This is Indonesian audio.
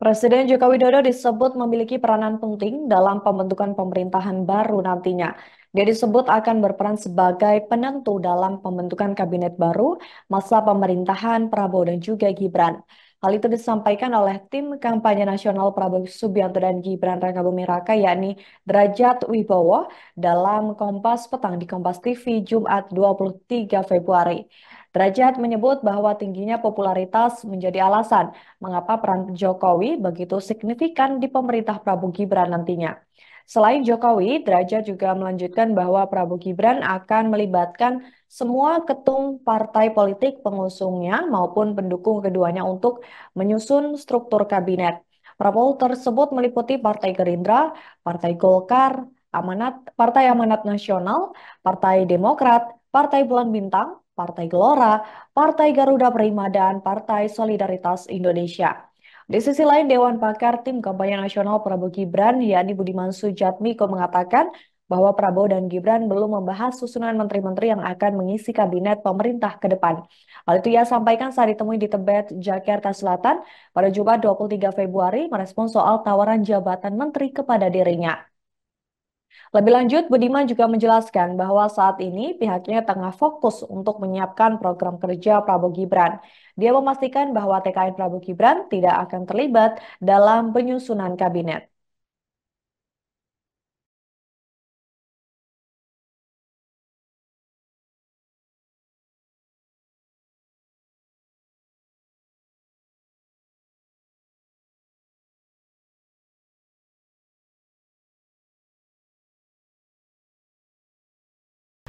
Presiden Joko Widodo disebut memiliki peranan penting dalam pembentukan pemerintahan baru nantinya. Dia disebut akan berperan sebagai penentu dalam pembentukan kabinet baru masa pemerintahan Prabowo dan juga Gibran. Hal itu disampaikan oleh tim kampanye nasional Prabowo Subianto dan Gibran Raka Bumi Raka yakni Derajat Wibowo dalam Kompas Petang di Kompas TV Jumat 23 Februari. Derajat menyebut bahwa tingginya popularitas menjadi alasan mengapa peran Jokowi begitu signifikan di pemerintah Prabowo Gibran nantinya. Selain Jokowi, Derajat juga melanjutkan bahwa Prabowo Gibran akan melibatkan semua ketum partai politik pengusungnya maupun pendukung keduanya untuk menyusun struktur kabinet. Prabowo tersebut meliputi Partai Gerindra, Partai Golkar, Amanat, Partai Amanat Nasional, Partai Demokrat, Partai Bulan Bintang, Partai Gelora, Partai Garuda Prima, dan Partai Solidaritas Indonesia. Di sisi lain, Dewan Pakar Tim Kampanye Nasional Prabowo Gibran, Yani Budiman Sujatmiko mengatakan bahwa Prabowo dan Gibran belum membahas susunan menteri-menteri yang akan mengisi kabinet pemerintah ke depan. Hal itu ia sampaikan saat ditemui di Tebet, Jakarta Selatan pada Jumat 23 Februari merespon soal tawaran jabatan menteri kepada dirinya. Lebih lanjut, Budiman juga menjelaskan bahwa saat ini pihaknya tengah fokus untuk menyiapkan program kerja Prabowo Gibran. Dia memastikan bahwa TKN Prabowo Gibran tidak akan terlibat dalam penyusunan kabinet.